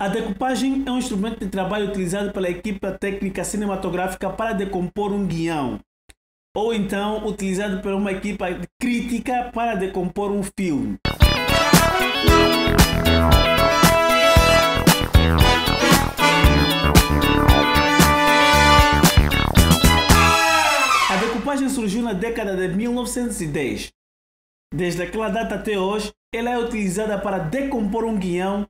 A decupagem é um instrumento de trabalho utilizado pela equipe técnica cinematográfica para decompor um guião, ou então utilizado por uma equipe crítica para decompor um filme. A decupagem surgiu na década de 1910. Desde aquela data até hoje, ela é utilizada para decompor um guião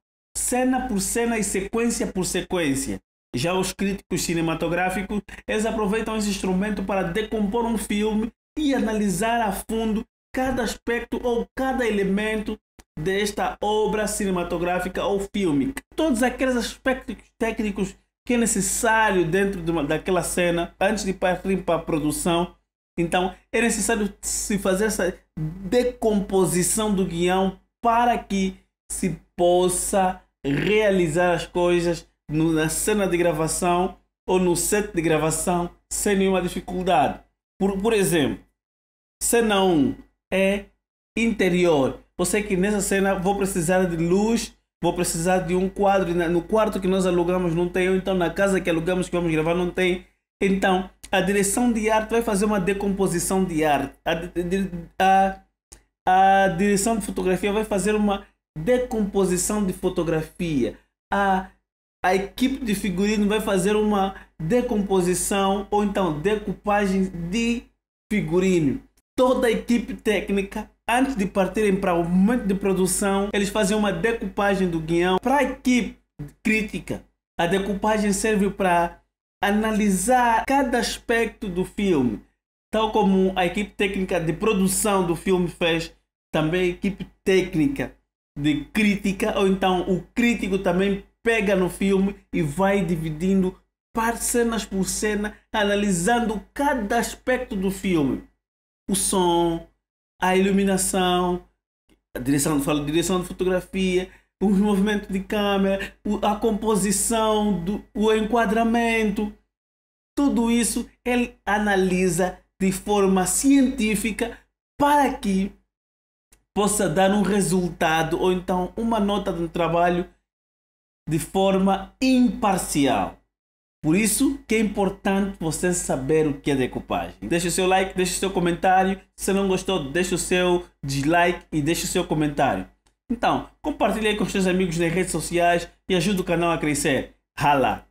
cena por cena e sequência por sequência. Já os críticos cinematográficos, eles aproveitam esse instrumento para decompor um filme e analisar a fundo cada aspecto ou cada elemento desta obra cinematográfica ou filme. Todos aqueles aspectos técnicos que é necessário dentro de uma, daquela cena, antes de partir para a produção. Então, é necessário se fazer essa decomposição do guião para que se possa realizar as coisas no, na cena de gravação ou no set de gravação sem nenhuma dificuldade. Por, por exemplo, cena 1 é interior. Eu sei que nessa cena vou precisar de luz, vou precisar de um quadro. No quarto que nós alugamos não tem, ou então na casa que alugamos que vamos gravar não tem. Então, a direção de arte vai fazer uma decomposição de arte. A, a, a direção de fotografia vai fazer uma decomposição de fotografia. A, a equipe de figurino vai fazer uma decomposição ou então decupagem de figurino. Toda a equipe técnica, antes de partirem para o momento de produção, eles fazem uma decupagem do guião para a equipe crítica. A decupagem serve para analisar cada aspecto do filme, tal como a equipe técnica de produção do filme fez, também a equipe técnica de crítica, ou então o crítico também pega no filme e vai dividindo par cenas por cena, analisando cada aspecto do filme. O som, a iluminação, a direção, direção de fotografia, os movimentos de câmera, a composição, do, o enquadramento. Tudo isso ele analisa de forma científica para que possa dar um resultado ou então uma nota de trabalho de forma imparcial. Por isso que é importante você saber o que é decupagem. Deixe o seu like, deixe o seu comentário. Se não gostou, deixe o seu dislike e deixe o seu comentário. Então, compartilhe com seus amigos nas redes sociais e ajude o canal a crescer. Rala!